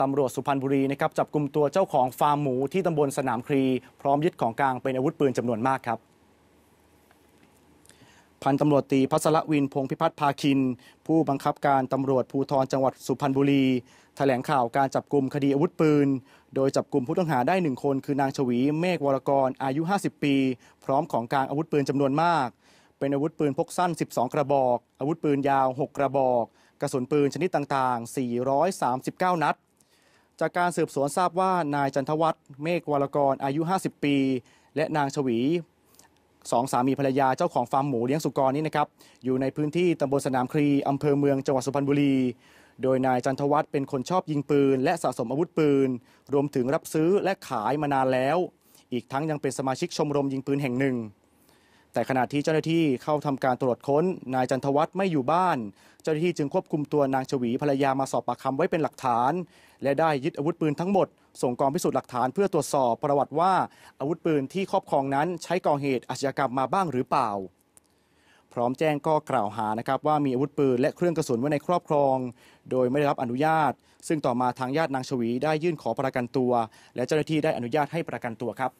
ตำรวจสุพรรณบุรีนะครับจับกลุ่มตัวเจ้าของฟาร์มหมูที่ตำบลสนามครีพร้อมยึดของกลางเป็นอาวุธปืนจำนวนมากครับ พันตำรวจตีพัสละวินพงพิพัฒน์ภาคิน ผู้บังคับการตำรวจภูธรจังหวัดสุพรรณบุรีถแถลงข่าวการจับกลุ่มคดีอาวุธปืน โดยจับกลุ่มผู้ต้องหาได้หนึ่งคนคือนางชวีเมฆวรกรอายุ 50 ปี พร้อมของกลางอาวุธปืนจำนวนมาก เป็นอาวุธปืนพกสั้น 12 กระบอก อาวุธปืนยาว 6 กระบอก กระสุนปืนชนิดต่างๆ 439 นัดจากการสืบสวนทราบว่านายจันทวัฒน์เมฆวรกรอายุ 50 ปี และนางชวีสองสามีภรรยาเจ้าของฟาร์มหมูเลี้ยงสุกรนี้นะครับอยู่ในพื้นที่ตำบลสนามครีอำเภอเมืองจังหวัดสุพรรณบุรี โดยนายจันทวัฒน์เป็นคนชอบยิงปืน และสะสมอาวุธปืน รวมถึงรับซื้อและขายมานานแล้ว อีกทั้งยังเป็นสมาชิกชมรมยิงปืนแห่งหนึ่งแต่ขณะที่เจ้าหน้าที่เข้าทำการตรวจค้น นายจันทวัฒน์ไม่อยู่บ้าน เจ้าหน้าที่จึงควบคุมตัวนางชวี ภรรยามาสอบปากคำไว้เป็นหลักฐาน และได้ยึดอาวุธปืนทั้งหมด ส่งกองพิสูจน์หลักฐานเพื่อตรวจสอบประวัติว่า อาวุธปืนที่ครอบครองนั้นใช้ก่อเหตุอาชญากรรมมาบ้างหรือเปล่า พร้อมแจ้งก็กล่าวหานะครับ ว่ามีอาวุธปืนและเครื่องกระสุนไว้ในครอบครอง โดยไม่ได้รับอนุญาต ซึ่งต่อมาทางญาตินางชวีได้ยื่นขอประกันตัว และเจ้าหน้าที่ได้อนุญาตให้ประกันตัวครับ